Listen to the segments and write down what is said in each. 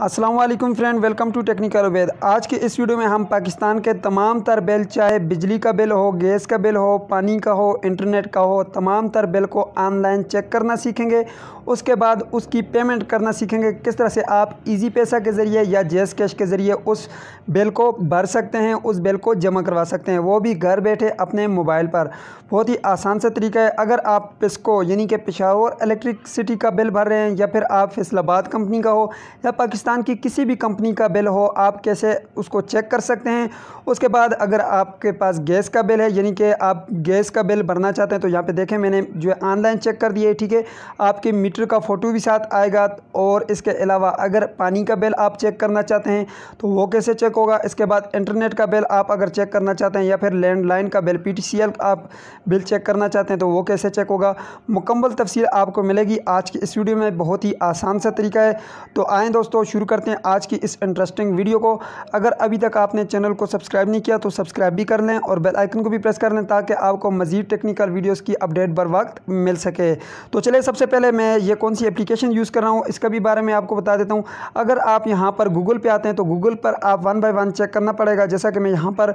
Aslam friend welcome to technical Ubaid आज के इस वीडियो में हम पाकिस्तान के तमाम तर बिल चाहे बिजली का बिल हो गैस का बिल हो पानी का हो इंटरनेट का हो तमाम तर बिल को ऑनलाइन चेक करना सीखेंगे उसके बाद उसकी पेमेंट करना सीखेंगे किस तरह से आप इजी पैसा के ज़रिए या जेस कैश के ज़रिए उस बिल को भर सकते हैं उस बिल को जमा करवा सकते हैं वो भी घर बैठे अपने मोबाइल पर बहुत ही आसान सा तरीका है अगर आप पिस्को यानी कि पिशावर इलेक्ट्रिसिटी का बिल भर रहे हैं या फिर आप फैसलाबाद कंपनी का हो या पाकिस्तान पाकिस्तान की किसी भी कंपनी का बिल हो आप कैसे उसको चेक कर सकते हैं उसके बाद अगर आपके पास गैस का बिल है यानी कि आप गैस का बिल भरना चाहते हैं तो यहाँ पे देखें मैंने जो है ऑनलाइन चेक कर दिए ठीक है आपके मीटर का फ़ोटो भी साथ आएगा और इसके अलावा अगर पानी का बिल आप चेक करना चाहते हैं तो वो कैसे चेक होगा इसके बाद इंटरनेट का बिल आप अगर चेक करना चाहते हैं या फिर लैंडलाइन का बिल पी आप बिल चेक करना चाहते हैं तो वो कैसे चेक होगा मुकम्मल तफसील आपको मिलेगी आज की इस वीडियो में बहुत ही आसान सा तरीका है तो आएँ दोस्तों शुरू करते हैं आज की इस इंटरेस्टिंग वीडियो को अगर अभी तक आपने चैनल को सब्सक्राइब नहीं किया तो सब्सक्राइब भी कर लें और बेल आइकन को भी प्रेस कर लें ताकि आपको मजीद टेक्निकल वीडियोज़ की अपडेट बर वक्त मिल सके तो चलिए सबसे पहले मैं ये कौन सी एप्लीकेशन यूज़ कर रहा हूँ इसका भी बारे में आपको बता देता हूँ अगर आप यहाँ पर गूगल पर आते हैं तो गूगल पर आप वन बाई वन चेक करना पड़ेगा जैसा कि मैं यहाँ पर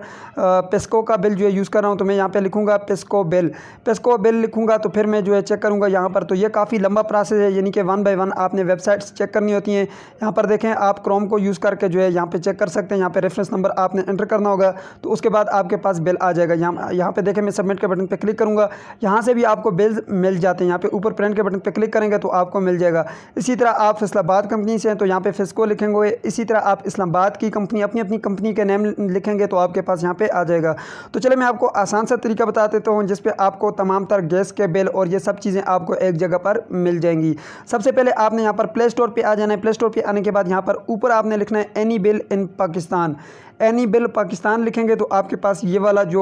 पेस्को का बिल जो है यूज़ कर रहा हूँ तो मैं यहाँ पर लिखूँगा पेस्को बिल पेस्को बिल लिखूँगा तो फिर मैं जो है चेक करूँगा यहाँ पर तो ये काफ़ी लंबा प्रोसेस है यानी कि वन बाई वन आपने वेबसाइट्स चेक करनी होती हैं यहाँ पर देखें आप क्रोम को यूज़ करके जो है यहाँ पे चेक कर सकते हैं यहाँ पे रेफरेंस नंबर आपने एंटर करना होगा तो उसके बाद आपके पास बिल आ जाएगा यहाँ यहाँ पे देखें मैं सबमिट के बटन पे क्लिक करूँगा यहाँ से भी आपको बिल मिल जाते हैं यहाँ पे ऊपर प्रिंट के बटन पे क्लिक करेंगे तो आपको मिल जाएगा इसी तरह आप फैसलाबाद कंपनी से हैं तो यहाँ पर फिसको लिखेंगे इसी तरह आप इस्लामाबाद की कंपनी अपनी अपनी कंपनी के नेम लिखेंगे तो आपके पास यहाँ पर आ जाएगा तो चले मैं आपको आसान सा तरीका बता देता हूँ जिसपे आपको तमाम तर गैस के बिल और ये सब चीज़ें आपको एक जगह पर मिल जाएंगी सबसे पहले आपने यहाँ पर प्ले स्टोर पर आ जाना है प्ले स्टोर पर आने के बाद बाद यहाँ पर ऊपर आपने लिखना है any bill in Pakistan any bill Pakistan लिखेंगे तो आपके पास ये वाला जो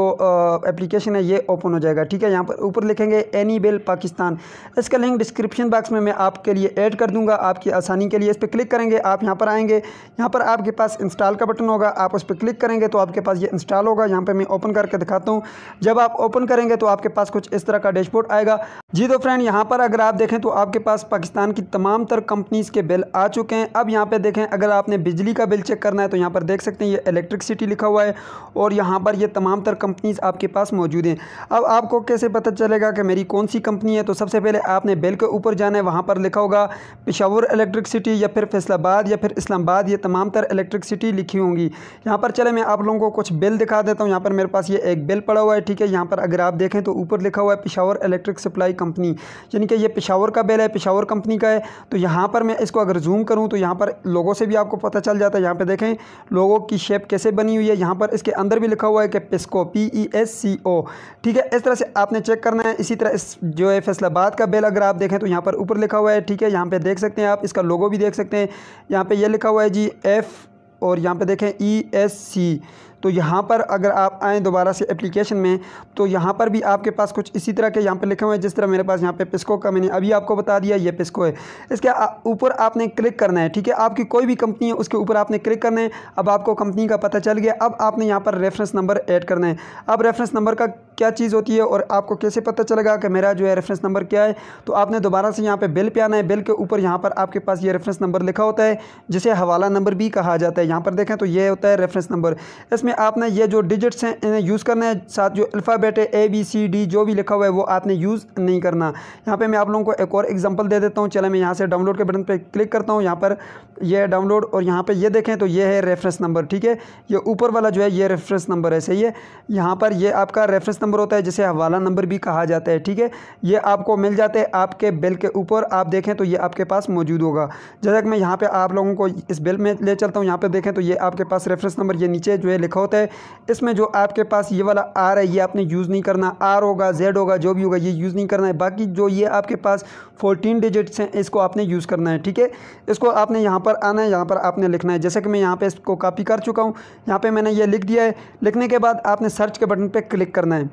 एप्लीकेशन है ये ओपन हो जाएगा ठीक है यहाँ पर ऊपर लिखेंगे एनी बिल पाकिस्तान इसका लिंक डिस्क्रिप्शन बॉक्स में मैं आपके लिए ऐड कर दूँगा आपकी आसानी के लिए इस पर क्लिक करेंगे आप यहाँ पर आएँगे यहाँ पर आपके पास इंस्टॉल का बटन होगा आप उस पर क्लिक करेंगे तो आपके पास ये इंस्टॉल होगा यहाँ पर मैं ओपन करके दिखाता हूँ जब आप ओपन करेंगे तो आपके पास कुछ इस तरह का डैशबोर्ड आएगा जी तो फ्रेंड यहाँ पर अगर आप देखें तो आपके पास पाकिस्तान की तमाम तर कंपनीज़ के बिल आ चुके हैं अब यहाँ पर देखें अगर आपने बिजली का बिल चेक करना है तो यहाँ पर देख सकते हैं ये इलेक्ट्रिकसिटी लिखा हुआ है और यहाँ पर ये तमाम तर कंपनीज़ आपके पास मौजूद हैं अब आपको कैसे पता चलेगा कि मेरी कौन सी कंपनी है तो सबसे पहले आपने बेल के ऊपर जाना है वहाँ पर लिखा होगा पिशावर इलेक्ट्रिकसिटी या फिर फैसलाबाद या फिर इस्लामाबाद ये तमाम तर इलेक्ट्रिकसिटी लिखी होंगी यहाँ पर चले मैं आप लोगों को कुछ बिल दिखा देता हूँ यहाँ पर मेरे पास ये एक बिल पड़ा हुआ है ठीक है यहाँ पर अगर आप देखें तो ऊपर लिखा हुआ है पिशावर इलेक्ट्रिक सप्लाई कंपनी यानी कि ये पिशावर का बिल है पिशावर कंपनी का है तो यहाँ पर मैं इसको अगर जूम करूँ तो यहाँ पर लोगों से भी आपको पता चल जाता है यहाँ पर देखें लोगों की शेप कैसे बनी हुई है यहाँ पर इसके अंदर भी लिखा हुआ है कि पिस्को पी ई एस सी ओ ठीक है इस तरह से आपने चेक करना है इसी तरह इस जो है फैसलाबाद का बेल अगर आप देखें तो यहाँ पर ऊपर लिखा हुआ है ठीक है यहाँ पर देख सकते हैं आप इसका लोगो भी देख सकते हैं यहाँ पर यह लिखा हुआ है जी एफ़ और यहाँ पर देखें ई एस सी तो यहाँ पर अगर आप आएँ दोबारा से एप्लीकेशन में तो यहाँ पर भी आपके पास कुछ इसी तरह के यहाँ पर लिखे हुए हैं जिस तरह मेरे पास यहाँ पर पिस्को का मैंने अभी आपको बता दिया ये पिस्को है इसके ऊपर आपने क्लिक करना है ठीक है आपकी कोई भी कंपनी है उसके ऊपर आपने क्लिक करना है अब आपको कंपनी का पता चल गया अब आपने यहाँ पर रेफरेंस नंबर ऐड करना है अब रेफरेंस नंबर का क्या चीज़ होती है और आपको कैसे पता चलेगा कि मेरा जो है रेफरेंस नंबर क्या है तो आपने दोबारा से यहाँ पे बिल पे आना है बिल के ऊपर यहाँ पर आपके पास ये रेफरेंस नंबर लिखा होता है जिसे हवाला नंबर भी कहा जाता है यहाँ पर देखें तो ये होता है रेफरेंस नंबर इसमें में आपने ये जो डिजिट्स हैं इन्हें यूज़ करना है साथ जो अल्फ़ाबेट है ए बी सी डी जो भी लिखा हुआ है वो आपने यूज़ नहीं करना यहाँ पे मैं आप लोगों को एक और एग्जांपल दे देता हूँ चले मैं यहाँ से डाउनलोड के बटन पे क्लिक करता हूँ यहाँ पर ये डाउनलोड और यहाँ पर ये देखें तो ये है रेफरेंस नंबर ठीक है ये ऊपर वाला जो है ये रेफरेंस नंबर है सही है यहाँ पर ये आपका रेफरेंस नंबर होता है जिसे हवाला नंबर भी कहा जाता है ठीक है ये आपको मिल जाते हैं आपके बिल के ऊपर आप देखें तो ये आपके पास मौजूद होगा जैसा कि मैं यहाँ पर आप लोगों को इस बिल में ले चलता हूँ यहाँ पर देखें तो ये आपके पास रेफरेंस नंबर ये नीचे जो है लिखा होता है इसमें जो आपके पास ये वाला आर है ये आपने यूज़ नहीं करना आर होगा जेड होगा जो भी होगा ये यूज़ नहीं करना है बाकी जो ये आपके पास फोर्टीन डिजिट्स हैं इसको आपने यूज़ करना है ठीक है इसको आपने यहाँ पर आना है यहाँ पर आपने लिखना है जैसे कि मैं यहाँ पर इसको कापी कर चुका हूँ यहाँ पर मैंने ये लिख दिया है लिखने के बाद आपने सर्च के बटन पर क्लिक करना है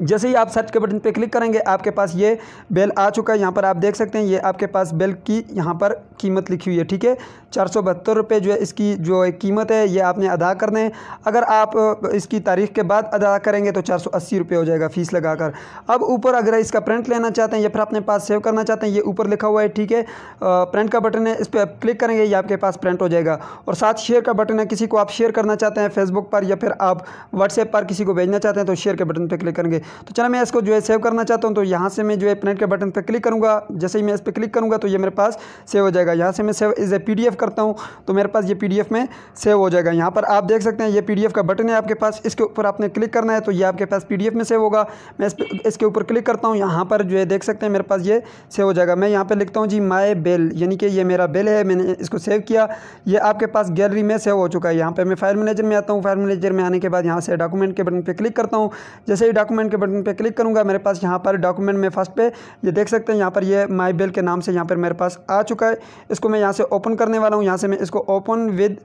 जैसे ही आप सर्च के बटन पे क्लिक करेंगे आपके पास ये बेल आ चुका है यहाँ पर आप देख सकते हैं ये आपके पास बेल की यहाँ पर कीमत लिखी हुई है ठीक है चार सौ बहत्तर रुपये जो है इसकी जो है कीमत है ये आपने अदा करने है अगर आप इसकी तारीख के बाद अदा करेंगे तो चार सौ अस्सी रुपये हो जाएगा फ़ीस लगाकर अब ऊपर अगर इसका प्रिंट लेना चाहते हैं या फिर अपने पास सेव करना चाहते हैं ये ऊपर लिखा हुआ है ठीक है प्रिंट का बटन है इस पर आप क्लिक करेंगे ये आपके पास प्रिंट हो जाएगा और साथ शेयर का बटन है किसी को आप शेयर करना चाहते हैं फेसबुक पर या फिर आप व्हाट्सएप पर किसी को भेजना चाहते हैं तो शेयर के बटन पर क्लिक करेंगे देंगे तो चलो मैं इसको जो है सेव करना चाहता हूँ तो यहाँ से मैं जो है प्रिंट के बटन पर क्लिक करूँगा जैसे ही मैं इस पर क्लिक करूँगा तो ये मेरे पास सेव हो जाएगा यहाँ से मैं सेव इज़ ए पी करता हूँ तो मेरे पास ये पी में सेव हो जाएगा यहाँ पर आप देख सकते हैं ये पी का बटन है आपके पास इसके ऊपर आपने क्लिक करना है तो ये आपके पास पी में सेव होगा मैं इसके ऊपर क्लिक करता हूँ यहाँ पर जो है देख सकते हैं मेरे पास ये सेव हो जाएगा मैं यहाँ पर लिखता हूँ जी माई बेल यानी कि ये मेरा बेल है मैंने इसको सेव किया ये आपके पास गैलरी में सेव हो चुका है यहाँ पर मैं फाइल मैनेजर में आता हूँ फाइल मैनेजर में आने के बाद यहाँ से डॉक्यूमेंट के बटन पर क्लिक करता हूँ जैसे ही डॉक्यूमेंट के बटन पे क्लिक करूँगा मेरे पास यहाँ पर डॉक्यूमेंट में फर्स्ट पे ये देख सकते हैं यहाँ पर ये माई बेल के नाम से यहाँ पर मेरे पास आ चुका है इसको मैं यहाँ से ओपन करने वाला हूँ यहाँ से मैं इसको ओपन विद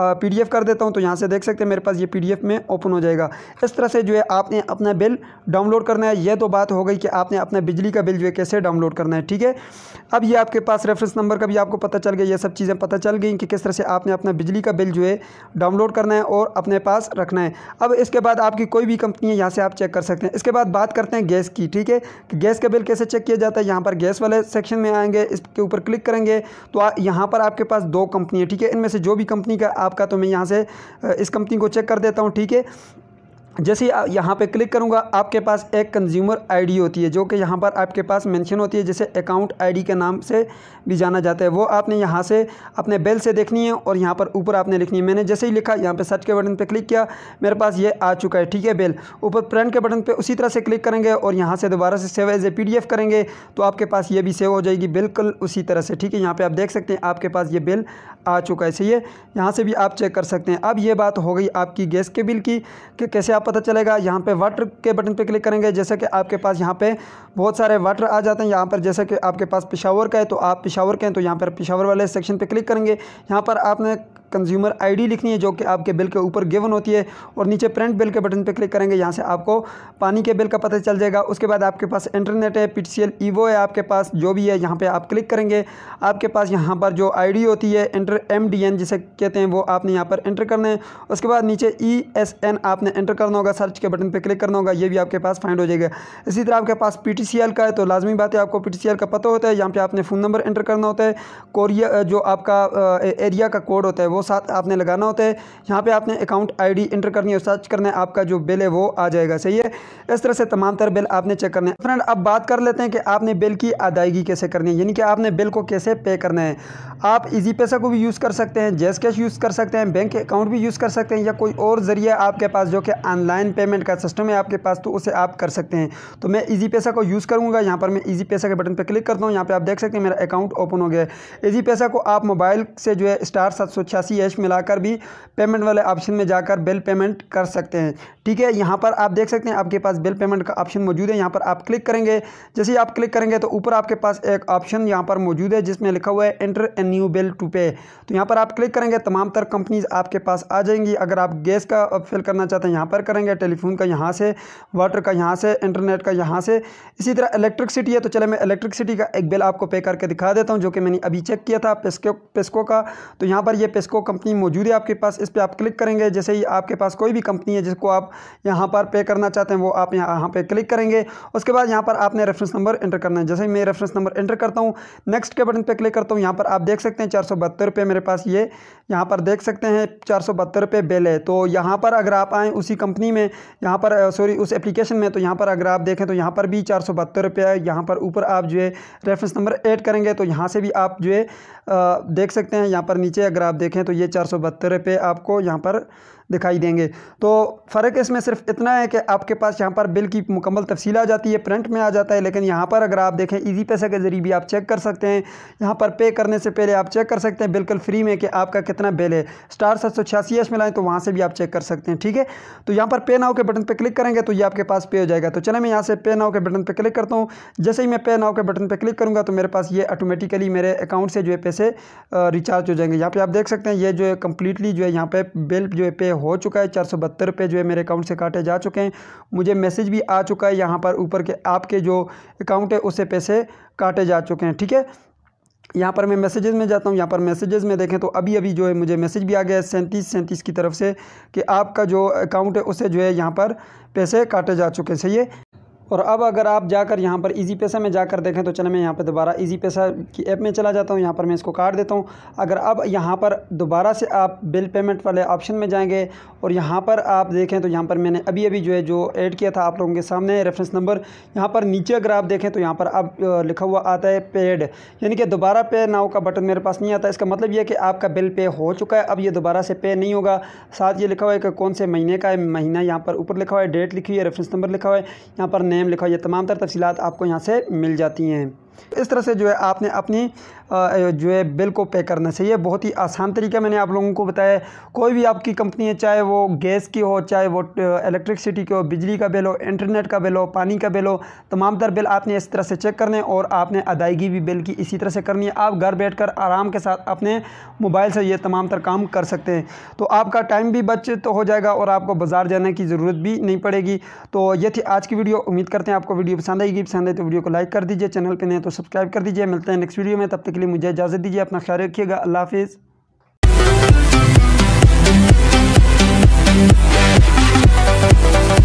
एफ कर देता हूँ तो यहाँ से देख सकते हैं मेरे पास ये एफ में ओपन हो जाएगा इस तरह से जो है आपने अपना बिल डाउनलोड करना है ये तो बात हो गई कि आपने अपना बिजली का बिल जो है कैसे डाउनलोड करना है ठीक है अब ये आपके पास रेफरेंस नंबर का भी आपको पता चल गया ये सब चीज़ें पता चल गई कि किस तरह से आपने अपना बिजली का बिल जो है डाउनलोड करना है और अपने पास रखना है अब इसके बाद आपकी कोई भी कंपनी है यहाँ से आप चेक कर सकते हैं इसके बाद बात करते हैं गैस की ठीक है कि गैस का बिल कैसे चेक किया जाता है यहाँ पर गैस वाले सेक्शन में आएंगे इसके ऊपर क्लिक करेंगे तो यहाँ पर आपके पास दो कंपनी है ठीक है इनमें से जो भी कंपनी का आपका तो मैं यहाँ से इस कंपनी को चेक कर देता हूँ ठीक है जैसे यहाँ पे क्लिक करूँगा आपके पास एक कंज्यूमर आईडी होती है जो कि यहाँ पर आपके पास मेंशन होती है जिसे अकाउंट आईडी के नाम से भी जाना जाता है वो आपने यहाँ से अपने बेल से देखनी है और यहाँ पर ऊपर आपने लिखनी है मैंने जैसे ही लिखा यहाँ पे सर्च के बटन पे क्लिक किया मेरे पास ये आ चुका है ठीक है बेल ऊपर प्रिंट के बटन पर उसी तरह से क्लिक करेंगे और यहाँ से दोबारा से सेव एज ए पी करेंगे तो आपके पास ये भी सेव हो जाएगी बिल्कुल उसी तरह से ठीक है यहाँ पर आप देख सकते हैं आपके पास ये बिल आ चुका है सही है यहाँ से भी आप चेक कर सकते हैं अब ये बात हो गई आपकी गैस के बिल की कि कैसे आप पता चलेगा यहाँ पे वाटर के बटन पे क्लिक करेंगे जैसे कि आपके पास यहाँ पे बहुत सारे वाटर आ जाते हैं यहाँ पर जैसे कि आपके पास पिशावर का है तो आप पिशावर के हैं तो यहाँ पर पिशावर वाले सेक्शन पर क्लिक करेंगे यहाँ पर आपने कंज्यूमर आईडी लिखनी है जो कि आपके बिल के ऊपर गिवन होती है और नीचे प्रिंट बिल के बटन पर क्लिक करेंगे यहाँ से आपको पानी के बिल का पता चल जाएगा उसके बाद आपके पास इंटरनेट है पी टी है आपके पास जो भी है यहाँ पर आप क्लिक करेंगे आपके पास यहाँ पर जो आई होती है इंटर एम जिसे कहते हैं वो आपने यहाँ पर इंटर करना है उसके बाद नीचे ई एस एन आपने इंटर करना होगा सर्च के बटन पर क्लिक करना होगा ये भी आपके पास फाइंड हो जाएगा इसी तरह आपके पास पी का है तो लाजमी बात है आपको पी का पता होता है यहाँ पर आपने फ़ोन नंबर इंटर करना होता है कोरिया जो आपका एरिया का कोड होता है वो वो साथ आपने लगाना होता है यहाँ पे आपने अकाउंट आईडी इंटर करनी है सर्च करना है आपका जो बिल है वो आ जाएगा सही है इस तरह से तमाम तर बिल आपने चेक करना है फ्रेंड अब बात कर लेते हैं कि आपने बिल की अदायगी कैसे करनी है यानी कि आपने बिल को कैसे पे करना है आप इजी पैसा को भी यूज़ कर सकते हैं जैस कैश यूज़ कर सकते हैं बैंक अकाउंट भी यूज़ कर सकते हैं या कोई और ज़रिया आपके पास जो कि ऑनलाइन पेमेंट का सिस्टम है आपके पास तो उसे आप कर सकते हैं तो मैं ईजी पैसा को यूज़ करूँगा यहाँ पर मैं ईजी पैसा के बटन पर क्लिक करता हूँ यहाँ पर आप देख सकते हैं मेरा अकाउंट ओपन हो गया है ईजी पैसा को आप मोबाइल से जो है स्टार सात राशि यश मिलाकर भी पेमेंट वाले ऑप्शन में जाकर बिल पेमेंट कर सकते हैं ठीक है यहाँ पर आप देख सकते हैं आपके पास बिल पेमेंट का ऑप्शन मौजूद है यहाँ पर आप क्लिक करेंगे जैसे ही आप क्लिक करेंगे तो ऊपर आपके पास एक ऑप्शन यहाँ पर मौजूद है जिसमें लिखा हुआ है enter a new bill to pay तो यहाँ पर आप क्लिक करेंगे तमाम तर कंपनीज आपके पास आ जाएंगी अगर आप गैस का फिल करना चाहते हैं यहाँ पर करेंगे टेलीफोन का यहाँ से वाटर का यहाँ से इंटरनेट का यहाँ से इसी तरह इलेक्ट्रिकसिटी है तो चले मैं इलेक्ट्रिकसिटी का एक बिल आपको पे करके दिखा देता हूँ जो कि मैंने अभी चेक किया था पेस्को पेस्को का तो यहाँ पर ये पेस्को आपको कंपनी मौजूद है आपके पास इस पर आप क्लिक करेंगे जैसे ही आपके पास कोई भी कंपनी है जिसको आप यहाँ पर पे करना चाहते हैं वो आप यहाँ यहाँ पर क्लिक करेंगे उसके बाद यहाँ पर आपने रेफरेंस नंबर एंटर करना है जैसे मैं रेफरेंस नंबर एंटर करता हूँ नेक्स्ट के बटन पर क्लिक करता हूँ यहाँ पर आप देख सकते हैं चार सौ मेरे पास ये यहाँ पर देख सकते हैं चार सौ बिल है तो यहाँ पर अगर आप आएँ उसी कंपनी में यहाँ पर सॉरी उस एप्लीकेशन में तो यहाँ पर अगर आप देखें तो यहाँ पर भी चार सौ बहत्तर है यहाँ पर ऊपर आप जो है रेफरेंस नंबर ऐड करेंगे तो यहाँ से भी आप जो है देख सकते हैं यहाँ पर नीचे अगर आप देखें तो ये चार सौ बहत्तर रुपये आपको यहाँ पर दिखाई देंगे तो फ़र्क इसमें सिर्फ इतना है कि आपके पास यहाँ पर बिल की मुकम्मल तफसील आ जाती है प्रिंट में आ जाता है लेकिन यहाँ पर अगर आप देखें इजी पैसे के ज़रिए भी आप चेक कर सकते हैं यहाँ पर पे करने से पहले आप चेक कर सकते हैं बिल्कुल फ्री में कि आपका कितना बिल है स्टार सात सौ छियासी एस में लाएँ तो वहाँ से भी आप चेक कर सकते हैं ठीक है तो यहाँ पर पे नाव के बटन पर क्लिक करेंगे तो ये आपके पास पे हो जाएगा तो चले मैं यहाँ से पे नाव के बटन पर क्लिक करता हूँ जैसे ही मैं पे नाव के बटन पर क्लिक करूँगा तो मेरे पास ये ऑटोमेटिकली मेरे अकाउंट से जो है से रिचार्ज हो जाएंगे यहाँ पे आप देख सकते हैं ये जो है कम्प्लीटली जो है यहाँ पे बिल जो है पे हो चुका है चार सौ बहत्तर जो है मेरे अकाउंट से काटे जा चुके हैं मुझे मैसेज भी आ चुका है यहाँ पर ऊपर के आपके जो अकाउंट है उससे पैसे काटे जा चुके हैं ठीक है यहाँ पर मैं मैसेजेस में जाता हूँ यहाँ पर मैसेजेस में देखें तो अभी अभी जो है मुझे मैसेज भी आ गया है सैंतीस सैंतीस की तरफ से कि आपका जो अकाउंट है उसे जो है यहाँ पर पैसे काटे जा चुके हैं सही है और अब अगर आप जाकर यहाँ पर इजी पैसा में जाकर देखें तो चले मैं यहाँ पर दोबारा इजी पैसा की ऐप में चला जाता हूँ यहाँ पर मैं इसको काट देता हूँ अगर अब यहाँ पर दोबारा से आप बिल पेमेंट वाले ऑप्शन में जाएंगे और यहाँ पर आप देखें तो यहाँ पर मैंने अभी अभी जो है जो ऐड किया था आप लोगों के सामने रेफरेंस नंबर यहाँ पर नीचे अगर आप देखें तो यहाँ पर अब लिखा हुआ आता है पेड यानी कि दोबारा पे नाव का बटन मेरे पास नहीं आता इसका मतलब यह कि आपका बिल पे हो चुका है अब ये दोबारा से पे नहीं होगा साथ ये लिखा हुआ है कि कौन से महीने का है महीना यहाँ पर ऊपर लिखा हुआ है डेट लिखी हुई है रेफरेंस नंबर लिखा हुआ है यहाँ पर नेम लिखा ये तमाम तर तफसीत आपको यहाँ से मिल जाती हैं इस तरह से जो है आपने अपनी जो है बिल को पे करना चाहिए बहुत ही आसान तरीका मैंने आप लोगों को बताया कोई भी आपकी कंपनी है चाहे वो गैस की हो चाहे वो इलेक्ट्रिकसिटी की हो बिजली का बिल हो इंटरनेट का बिल हो पानी का बिल हो तमाम तर बिल आपने इस तरह से चेक करने और आपने अदायगी भी बिल की इसी तरह से करनी है आप घर बैठ कर आराम के साथ अपने मोबाइल से ये तमाम तर काम कर सकते हैं तो आपका टाइम भी बच तो हो जाएगा और आपको बाज़ार जाने की ज़रूरत भी नहीं पड़ेगी तो ये थी आज की वीडियो उम्मीद करते हैं आपको वीडियो पसंद आएगी पसंद आए तो वीडियो को लाइक कर दीजिए चैनल पर नहीं तो सब्सक्राइब कर दीजिए मिलते हैं नेक्स्ट वीडियो में तब तक के लिए मुझे इजाज़त दीजिए अपना ख्याल रखिएगा अल्लाह हाफिज़